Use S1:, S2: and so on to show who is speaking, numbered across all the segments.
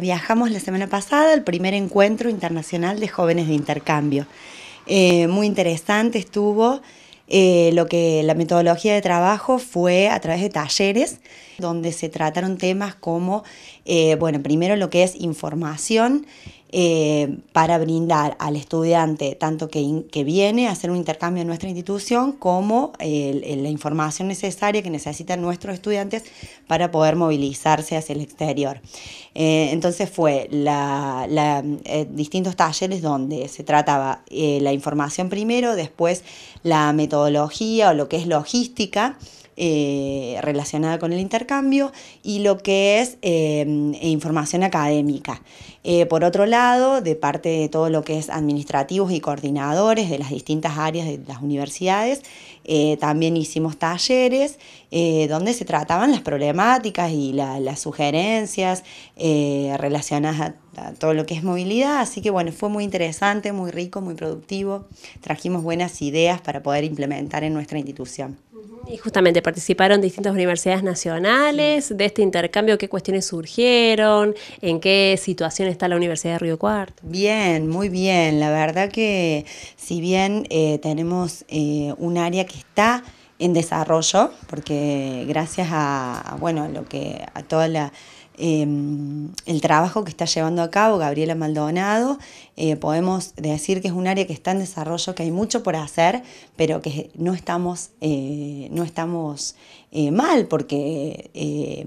S1: Viajamos la semana pasada al primer encuentro internacional de jóvenes de intercambio. Eh, muy interesante estuvo eh, lo que la metodología de trabajo fue a través de talleres donde se trataron temas como, eh, bueno, primero lo que es información eh, para brindar al estudiante, tanto que, viene a hacer un intercambio en nuestra institución, como la información necesaria que necesitan nuestros estudiantes para poder movilizarse hacia el exterior. Eh, entonces fue distintos talleres donde se trataba la información primero, después la metodología o lo que es logística, eh, relacionada con el intercambio y lo que es eh, información académica. Eh, por otro lado, de parte de todo lo que es administrativos y coordinadores de las distintas áreas de las universidades, también hicimos talleres donde se trataban las problemáticas y las sugerencias relacionadas a todo lo que es movilidad. Así que bueno, fue muy interesante, muy rico, muy productivo. Trajimos buenas ideas para poder implementar en nuestra institución. Y justamente participaron
S2: distintas universidades nacionales de este intercambio, qué cuestiones surgieron, en qué situación está la Universidad de Río Cuarto.
S1: Bien, muy bien. La verdad que si bien eh, tenemos eh, un área que está en desarrollo, porque gracias a, bueno, a lo que a toda la Em, el trabajo que está llevando a cabo Gabriela Maldonado. Eh, podemos decir que es un área que está en desarrollo, que hay mucho por hacer, pero que no estamos, eh, no estamos eh, mal, porque,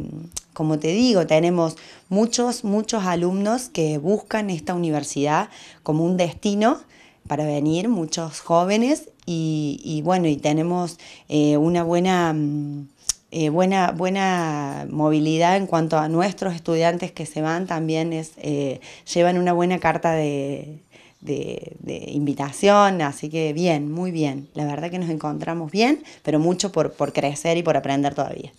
S1: como te digo, tenemos muchos, muchos alumnos que buscan esta universidad como un destino para venir, muchos jóvenes, y, bueno, y tenemos una buena... Mm, eh, buena, buena movilidad en cuanto a nuestros estudiantes que se van, también es, eh, llevan una buena carta de, de, invitación, así que bien, muy bien. La verdad que nos encontramos bien, pero mucho por, por crecer y por aprender todavía.